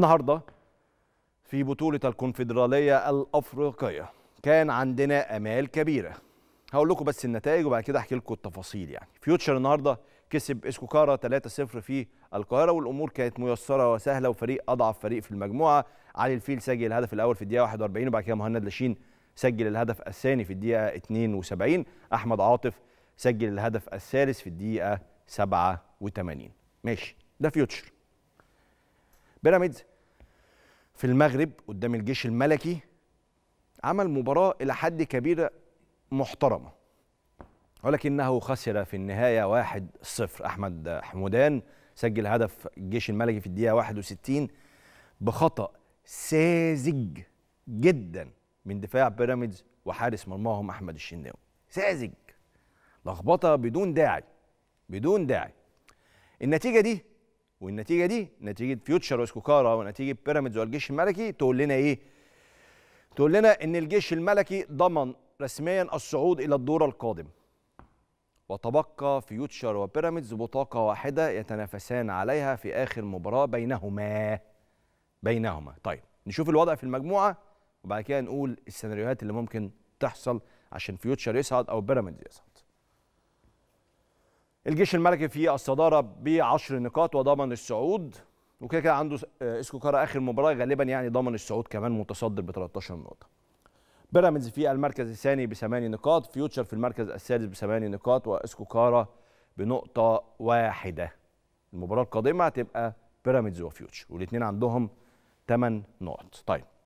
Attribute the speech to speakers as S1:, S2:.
S1: النهارده في بطولة الكونفدرالية الأفريقية كان عندنا أمال كبيرة هقول لكم بس النتائج وبعد كده أحكي لكم التفاصيل يعني فيوتشر النهارده كسب اسكوكارا 3-0 في القاهرة والأمور كانت ميسرة وسهلة وفريق أضعف فريق في المجموعة علي الفيل سجل الهدف الأول في الدقيقة 41 وبعد كده مهند لاشين سجل الهدف الثاني في الدقيقة 72 أحمد عاطف سجل الهدف الثالث في الدقيقة 87 ماشي ده فيوتشر بيراميدز في المغرب قدام الجيش الملكي عمل مباراة إلى حد كبير محترمة ولكنه خسر في النهاية 1-0 أحمد حمودان سجل هدف الجيش الملكي في الدقيقة 61 بخطأ ساذج جدا من دفاع بيراميدز وحارس مرماهم أحمد الشناوي ساذج لخبطة بدون داعي بدون داعي النتيجة دي والنتيجه دي نتيجه فيوتشر واسكوكارا ونتيجه بيراميدز والجيش الملكي تقول لنا ايه؟ تقول لنا ان الجيش الملكي ضمن رسميا الصعود الى الدور القادم وتبقى فيوتشر وبيراميدز بطاقه واحده يتنافسان عليها في اخر مباراه بينهما بينهما طيب نشوف الوضع في المجموعه وبعد كده نقول السيناريوهات اللي ممكن تحصل عشان فيوتشر يصعد او بيراميدز يصعد الجيش الملكي في الصداره بعشر نقاط وضمن الصعود وكده كده عنده اسكو كارا اخر مباراه غالبا يعني ضمن الصعود كمان متصدر ب 13 نقطه. بيراميدز في المركز الثاني بثماني نقاط، فيوتشر في المركز السادس بثماني نقاط واسكو كارا بنقطه واحده. المباراه القادمه هتبقى بيراميدز وفيوتشر والاثنين عندهم 8 نقط. طيب